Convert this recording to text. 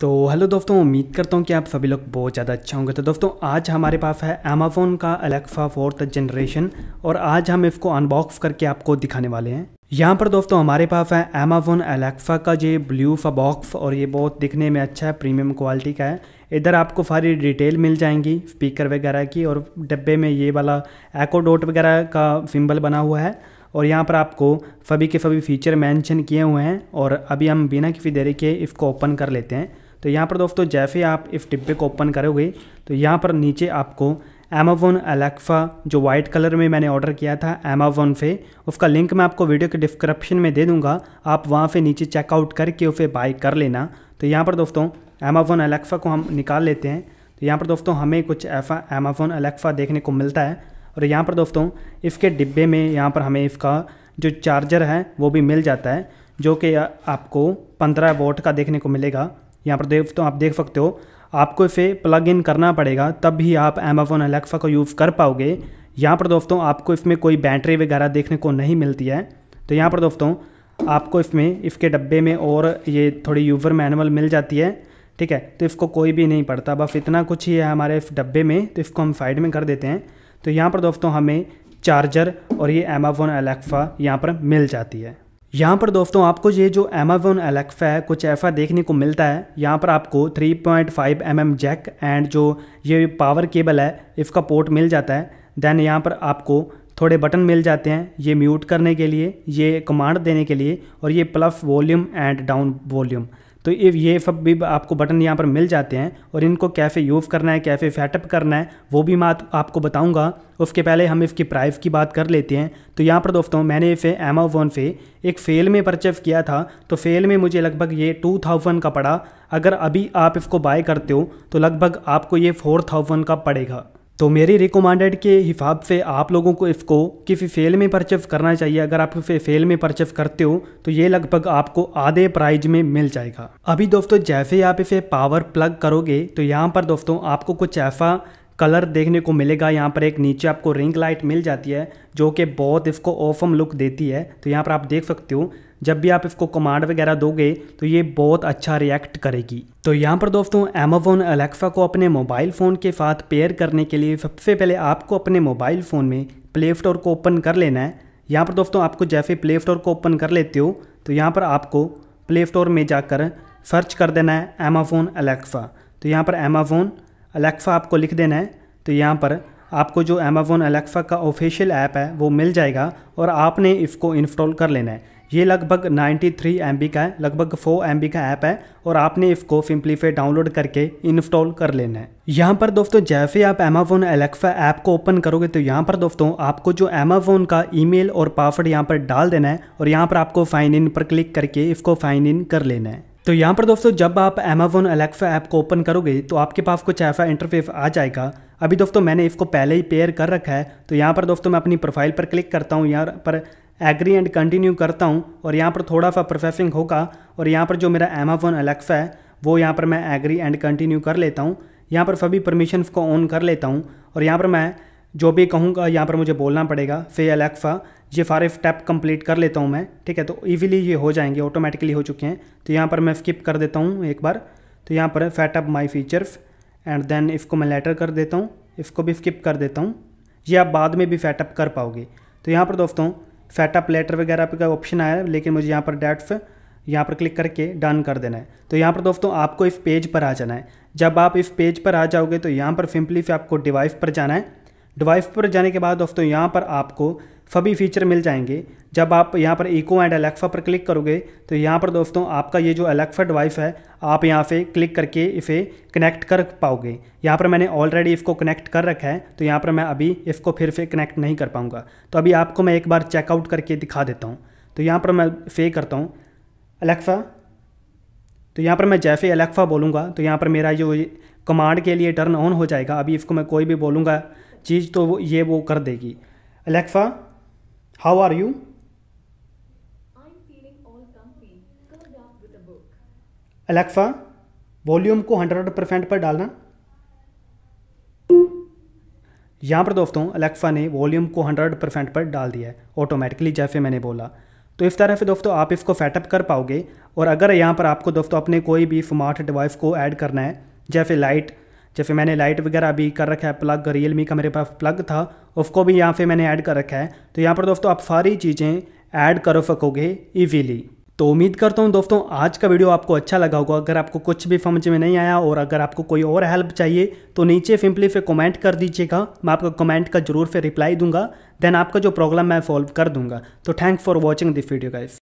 तो हेलो दोस्तों उम्मीद करता हूँ कि आप सभी लोग बहुत ज़्यादा अच्छा होंगे तो दोस्तों आज हमारे पास है अमेजोन का अलेक्सा फोर्थ जनरेशन और आज हम इसको अनबॉक्स करके आपको दिखाने वाले हैं यहाँ पर दोस्तों हमारे पास है अमेजोन अलेक्सा का ये ब्लू सा बॉक्स और ये बहुत दिखने में अच्छा है प्रीमियम क्वालिटी का है इधर आपको सारी डिटेल मिल जाएंगी स्पीकर वगैरह की और डब्बे में ये वाला एको डोट वगैरह का सिम्बल बना हुआ है और यहाँ पर आपको सभी के सभी फीचर मैंशन किए हुए हैं और अभी हम बिना किसी देरी के इसको ओपन कर लेते हैं तो यहाँ पर दोस्तों जैसे आप इस डिब्बे को ओपन करोगे तो यहाँ पर नीचे आपको अमेजोन Alexa जो वाइट कलर में मैंने ऑर्डर किया था अमेजोन से उसका लिंक मैं आपको वीडियो के डिस्क्रिप्शन में दे दूंगा आप वहाँ से नीचे चेकआउट करके उसे बाई कर लेना तो यहाँ पर दोस्तों अमेजोन Alexa को हम निकाल लेते हैं तो यहाँ पर दोस्तों हमें कुछ ऐसा अमेजोन Alexa देखने को मिलता है और यहाँ पर दोस्तों इसके डिब्बे में यहाँ पर हमें इसका जो चार्जर है वो भी मिल जाता है जो कि आपको पंद्रह वोट का देखने को मिलेगा यहाँ पर देख तो आप देख सकते हो आपको इसे प्लग इन करना पड़ेगा तब भी आप एमेजोन अलेक्सा को यूज़ कर पाओगे यहाँ पर दोस्तों आपको इसमें कोई बैटरी वगैरह देखने को नहीं मिलती है तो यहाँ पर दोस्तों आपको इसमें इसके डब्बे में और ये थोड़ी यूज़र मैनुअल मिल जाती है ठीक है तो इसको कोई भी नहीं पड़ता बस इतना कुछ ही है हमारे इस डब्बे में तो इसको हम साइड में कर देते हैं तो यहाँ पर दोस्तों हमें चार्जर और ये अमेजोन अलेक्सा यहाँ पर मिल जाती है यहाँ पर दोस्तों आपको ये जो एमाजोन एलेक्सा है कुछ ऐसा देखने को मिलता है यहाँ पर आपको 3.5 पॉइंट mm जैक एंड जो ये पावर केबल है इसका पोर्ट मिल जाता है देन यहाँ पर आपको थोड़े बटन मिल जाते हैं ये म्यूट करने के लिए ये कमांड देने के लिए और ये plus volume and down volume तो ये ये सब भी आपको बटन यहाँ पर मिल जाते हैं और इनको कैसे यूज़ करना है कैसे सेटअप करना है वो भी मैं आपको बताऊँगा उसके पहले हम इसकी प्राइस की बात कर लेते हैं तो यहाँ पर दोस्तों मैंने इसे अमेज़ोन से एक फ़ेल में परचेज़ किया था तो फ़ेल में मुझे लगभग ये टू थाउजेंड का पड़ा अगर अभी आप इसको बाय करते हो तो लगभग आपको ये फोर थाउजेंड का पड़ेगा तो मेरी रिकमेंडेड के हिसाब से आप लोगों को इसको किसी सेल में परचेस करना चाहिए अगर आप इसे सेल में परचेस करते हो तो ये लगभग आपको आधे प्राइज में मिल जाएगा अभी दोस्तों जैसे ही आप इसे पावर प्लग करोगे तो यहाँ पर दोस्तों आपको कुछ ऐसा कलर देखने को मिलेगा यहाँ पर एक नीचे आपको रिंग लाइट मिल जाती है जो कि बहुत इसको ऑफम लुक देती है तो यहाँ पर आप देख सकते हो जब भी आप इसको कमांड वगैरह दोगे तो ये बहुत अच्छा रिएक्ट करेगी तो यहाँ पर दोस्तों एमेजोन अलेक्सा को अपने मोबाइल फ़ोन के साथ पेयर करने के लिए सबसे पहले आपको अपने मोबाइल फ़ोन में प्ले स्टोर को ओपन कर लेना है यहाँ पर दोस्तों आपको जैसे प्ले स्टोर को ओपन कर लेते हो तो यहाँ पर आपको प्ले स्टोर में जाकर सर्च कर देना है एमेजोन अलेक्सा तो यहाँ पर एमेजोन अलेक्सा आपको लिख देना है तो यहाँ पर आपको जो अमेजोन अलेक्सा का ऑफिशियल ऐप है वो मिल जाएगा और आपने इसको इंस्टॉल कर लेना है ये लगभग 93 थ्री का है लगभग 4 एम का ऐप है और आपने इसको सिंपली डाउनलोड करके इंस्टॉल कर लेना है यहाँ पर दोस्तों जैसे आप एमेजोन एलेक्सा ऐप को ओपन करोगे तो यहाँ पर दोस्तों आपको जो एमेजोन का ईमेल और पासवर्ड यहाँ पर डाल देना है और यहाँ पर आपको साइन इन पर क्लिक करके इसको साइन इन कर लेना है तो यहाँ पर दोस्तों जब आप एमेजोन एलेक्सा ऐप को ओपन करोगे तो आपके पास कुछ ऐसा इंटरफेस आ जाएगा अभी दोस्तों मैंने इसको पहले ही पेयर कर रखा है तो यहाँ पर दोस्तों मैं अपनी प्रोफाइल पर क्लिक करता हूँ यहाँ पर एग्री एंड कंटिन्यू करता हूँ और यहाँ पर थोड़ा सा प्रोसेसिंग होगा और यहाँ पर जो मेरा एमाजोन अलेक्सा है वो यहाँ पर मैं एग्री एंड कंटिन्यू कर लेता हूँ यहाँ पर सभी परमिशंस को ऑन कर लेता हूँ और यहाँ पर मैं जो भी कहूँगा यहाँ पर मुझे बोलना पड़ेगा से अलेक्सा ये सारे स्टेप कंप्लीट कर लेता हूँ मैं ठीक है तो ईज़िली ये हो जाएंगे ऑटोमेटिकली हो चुके हैं तो यहाँ पर मैं स्किप कर देता हूँ एक बार तो यहाँ पर set up my features and then इसको मैं लेटर कर देता हूँ इसको भी स्किप कर देता हूँ ये आप बाद में भी सेटअप कर पाओगे तो यहाँ पर दोस्तों सेटअप लेटर वगैरह का ऑप्शन आया है लेकिन मुझे यहाँ पर डेट्स यहाँ पर क्लिक करके डन कर देना है तो यहाँ पर दोस्तों आपको इस पेज पर आ जाना है जब आप इस पेज पर आ जाओगे तो यहाँ पर सिंपली से आपको डिवाइस पर जाना है डिवाइस पर जाने के बाद दोस्तों यहाँ पर आपको सभी फीचर मिल जाएंगे जब आप यहाँ पर इको एंड अलेक्सा पर क्लिक करोगे तो यहाँ पर दोस्तों आपका ये जो अलेक्सा डिवाइस है आप यहाँ से क्लिक करके इसे कनेक्ट कर पाओगे यहाँ पर मैंने ऑलरेडी इसको कनेक्ट कर रखा है तो यहाँ पर मैं अभी इसको फिर से कनेक्ट नहीं कर पाऊँगा तो अभी आपको मैं एक बार चेकआउट करके दिखा देता हूँ तो यहाँ पर मैं फे करता हूँ अलेक्सा तो यहाँ पर मैं जैसे अलेक्सा बोलूँगा तो यहाँ पर मेरा जो कमांड के लिए टर्न ऑन हो जाएगा अभी इसको मैं कोई भी बोलूँगा चीज़ तो वो ये वो कर देगी Alexa how are you Alexa volume को हंड्रेड परसेंट पर डालना यहाँ पर दोस्तों अलेक्सा ने वॉल्यूम को हंड्रेड परसेंट पर डाल दिया है ऑटोमेटिकली जैसे मैंने बोला तो इस तरह से दोस्तों आप इसको सेटअप कर पाओगे और अगर यहाँ पर आपको दोस्तों अपने कोई भी स्मार्ट डिवाइस को ऐड करना है जैसे लाइट जैसे मैंने लाइट वगैरह अभी कर रखा है प्लग रियल का मेरे पास प्लग था उसको भी यहाँ पे मैंने ऐड कर रखा है तो यहाँ पर दोस्तों आप सारी चीज़ें ऐड कर सकोगे ईजीली तो उम्मीद करता हूँ दोस्तों आज का वीडियो आपको अच्छा लगा होगा अगर आपको कुछ भी समझ में नहीं आया और अगर आपको कोई और हेल्प चाहिए तो नीचे सिंपली फिर कमेंट कर दीजिएगा मैं आपका कमेंट का जरूर फिर रिप्लाई दूंगा देन आपका जो प्रॉब्लम मैं सॉल्व कर दूंगा तो thanks for watching this video guys